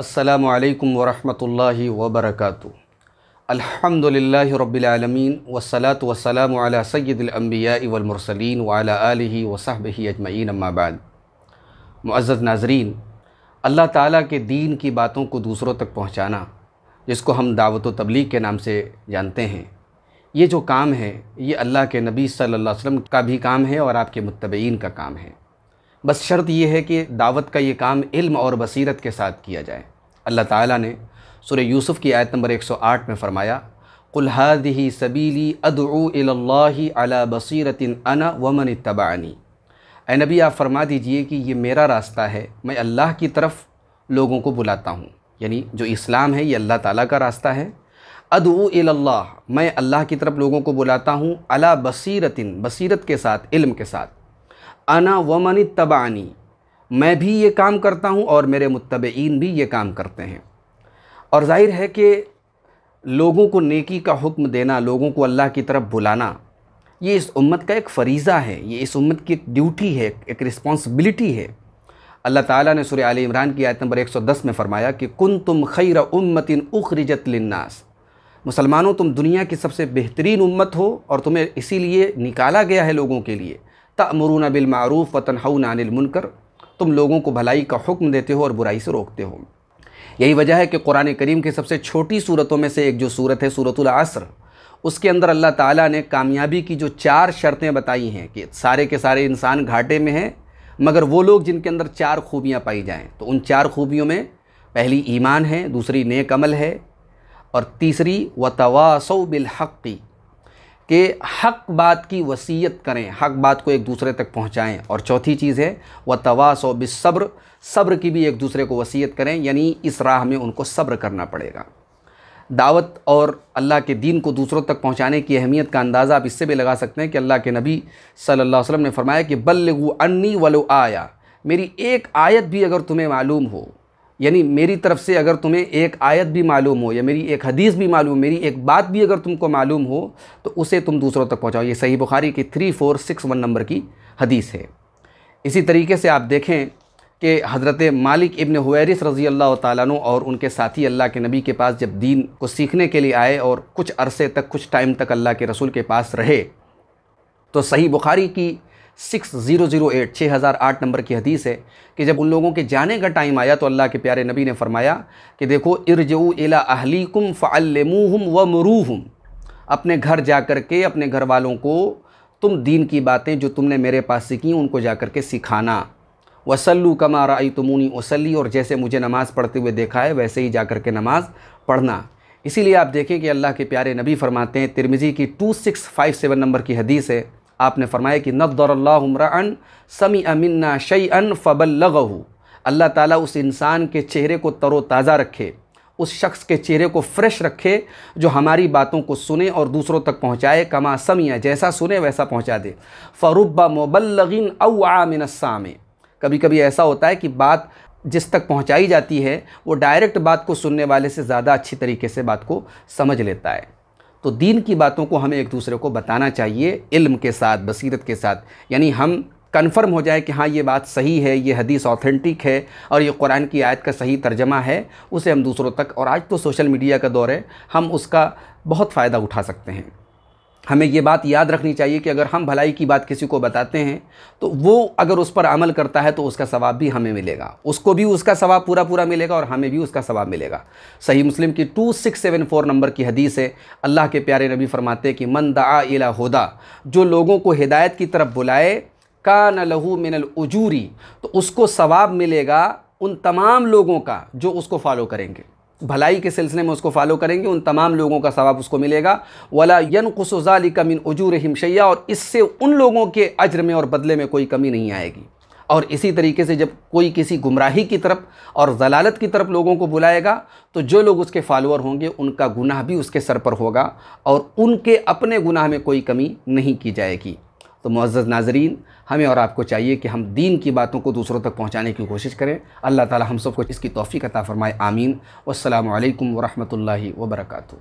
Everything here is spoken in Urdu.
السلام علیکم ورحمۃ اللہ وبرکاتہ الحمد للہ رب العالمین والصلاة وسلم علی سید الانبیاء والمرسلین وعلى آلہ وصحبہ اجمعین اما بعد معزز ناظرین اللہ تعالیٰ کے دین کی باتوں کو دوسروں تک پہنچانا جس کو ہم دعوت و تبلیغ کے نام سے جانتے ہیں یہ جو کام ہے یہ اللہ کے نبی صلی اللہ علیہ وسلم کا بھی کام ہے اور آپ کے متبعین کا کام ہے بس شرط یہ ہے کہ دعوت کا یہ کام علم اور بصیرت کے ساتھ کیا جائے اللہ تعالیٰ نے سورہ یوسف کی آیت نمبر 108 میں فرمایا قُلْ هَذِهِ سَبِيلِ سبیلی إِلَى اللَّهِ عَلَى بَصِيرَةٍ أَنَا بصیرت انا اے نبی آپ فرما دیجئے کہ یہ میرا راستہ ہے میں اللہ کی طرف لوگوں کو بلاتا ہوں یعنی جو اسلام ہے یہ اللہ تعالیٰ کا راستہ ہے ادعو اللہ میں اللہ کی طرف لوگوں کو بلاتا ہوں علا بصیرت بصیرت کے ساتھ علم کے ساتھ انا ومن اتبعنی میں بھی یہ کام کرتا ہوں اور میرے متبعین بھی یہ کام کرتے ہیں اور ظاہر ہے کہ لوگوں کو نیکی کا حکم دینا لوگوں کو اللہ کی طرف بلانا یہ اس امت کا ایک فریضہ ہے یہ اس امت کی ایک ڈیوٹی ہے ایک رسپانسبلٹی ہے اللہ تعالیٰ نے سورہ علی عمران کی آیت نمبر 110 میں فرمایا کہ کن تم خیر امت اخرجت للناس مسلمانوں تم دنیا کی سب سے بہترین امت ہو اور تمہیں اسی لیے نکالا گیا ہے لوگوں کے لیے تَأْمُرُونَ بالمعروف وَتَنْحَوْنَ عَنِ الْمُنْكَرِ المنکر تم لوگوں کو بھلائی کا حکم دیتے ہو اور برائی سے روکتے ہو یہی وجہ ہے کہ قرآن کریم کے سب سے چھوٹی صورتوں میں سے ایک جو صورت ہے صورت العصر اس کے اندر اللہ تعالیٰ نے کامیابی کی جو چار شرطیں بتائی ہیں کہ سارے کے سارے انسان گھاٹے میں ہیں مگر وہ لوگ جن کے اندر چار خوبیاں پائی جائیں تو ان چار خوبیوں میں پہلی ایمان ہے دوسری نیک عمل ہے اور تیسری و تواث و بالحقی کہ حق بات کی وصیت کریں حق بات کو ایک دوسرے تک پہنچائیں اور چوتھی چیز ہے وہ تواس و صبر کی بھی ایک دوسرے کو وصیت کریں یعنی اس راہ میں ان کو صبر کرنا پڑے گا دعوت اور اللہ کے دین کو دوسروں تک پہنچانے کی اہمیت کا اندازہ آپ اس سے بھی لگا سکتے ہیں کہ اللہ کے نبی صلی اللہ علیہ وسلم نے فرمایا کہ بل انی ولو آیا میری ایک آیت بھی اگر تمہیں معلوم ہو یعنی میری طرف سے اگر تمہیں ایک آیت بھی معلوم ہو یا میری ایک حدیث بھی معلوم میری ایک بات بھی اگر تم کو معلوم ہو تو اسے تم دوسروں تک پہنچاؤ یہ صحیح بخاری کی three four six one number کی حدیث ہے اسی طریقے سے آپ دیکھیں کہ حضرت مالک ابن حویرس رضی اللہ تعالیٰ عنہ اور ان کے ساتھی اللہ کے نبی کے پاس جب دین کو سیکھنے کے لیے آئے اور کچھ عرصے تک کچھ ٹائم تک اللہ کے رسول کے پاس رہے تو صحیح بخاری کی سکس زیرو زیرو ایٹ چھ ہزار آٹھ نمبر کی حدیث ہے کہ جب ان لوگوں کے جانے کا ٹائم آیا تو اللہ کے پیارے نبی نے فرمایا کہ دیکھو ارجعو او اہلیکم فعلموہم ومروہم اپنے گھر جا کر کے اپنے گھر والوں کو تم دین کی باتیں جو تم نے میرے پاس سیکھیں ان کو جا کر کے سکھانا وسلو کما رائی تمونی وسلی اور جیسے مجھے نماز پڑھتے ہوئے دیکھا ہے ویسے ہی جا کر کے نماز پڑھنا اسی لیے آپ دیکھیں کہ اللہ کے پیارے نبی فرماتے ہیں ترمزی کی two six five seven number کی حدیث ہے آپ نے فرمایا کہ نقد اللہ عمران سمی امنا امن شعیع ان فبل اللہ تعالیٰ اس انسان کے چہرے کو تر و تازہ رکھے اس شخص کے چہرے کو فریش رکھے جو ہماری باتوں کو سنے اور دوسروں تک پہنچائے کما سمیاں جیسا سنے ویسا پہنچا دے مبلغین مبلغ اوآمن السام کبھی کبھی ایسا ہوتا ہے کہ بات جس تک پہنچائی جاتی ہے وہ ڈائریکٹ بات کو سننے والے سے زیادہ اچھی طریقے سے بات کو سمجھ لیتا ہے تو دین کی باتوں کو ہمیں ایک دوسرے کو بتانا چاہیے علم کے ساتھ بصیرت کے ساتھ یعنی ہم کنفرم ہو جائے کہ ہاں یہ بات صحیح ہے یہ حدیث آتھینٹک ہے اور یہ قرآن کی آیت کا صحیح ترجمہ ہے اسے ہم دوسروں تک اور آج تو سوشل میڈیا کا دور ہے ہم اس کا بہت فائدہ اٹھا سکتے ہیں ہمیں یہ بات یاد رکھنی چاہیے کہ اگر ہم بھلائی کی بات کسی کو بتاتے ہیں تو وہ اگر اس پر عمل کرتا ہے تو اس کا ثواب بھی ہمیں ملے گا اس کو بھی اس کا ثواب پورا پورا ملے گا اور ہمیں بھی اس کا ثواب ملے گا صحیح مسلم کی two six seven four number کی حدیث ہے اللہ کے پیارے نبی فرماتے ہیں کہ من دعا الہ ہدا جو لوگوں کو ہدایت کی طرف بلائے کان لہو من الاجوری تو اس کو ثواب ملے گا ان تمام لوگوں کا جو اس کو فالو کریں گے بھلائی کے سلسلے میں اس کو فالو کریں گے ان تمام لوگوں کا ثواب اس کو ملے گا ولا ذَلِكَ مِنْ عُجُورِهِمْ شَيَّا اور اس سے ان لوگوں کے میں اور بدلے میں کوئی کمی نہیں آئے گی اور اسی طریقے سے جب کوئی کسی گمراہی کی طرف اور ضلالت کی طرف لوگوں کو بلائے گا تو جو لوگ اس کے فالوور ہوں گے ان کا گناہ بھی اس کے سر پر ہوگا اور ان کے اپنے گناہ میں کوئی کمی نہیں کی جائے گی تو معزز ناظرین ہمیں اور آپ کو چاہیے کہ ہم دین کی باتوں کو دوسروں تک پہنچانے کی کوشش کریں اللہ تعالی ہم سب کو اس کی توفیق عطا فرمائے آمین والسلام علیکم ورحمۃ اللہ وبرکاتہ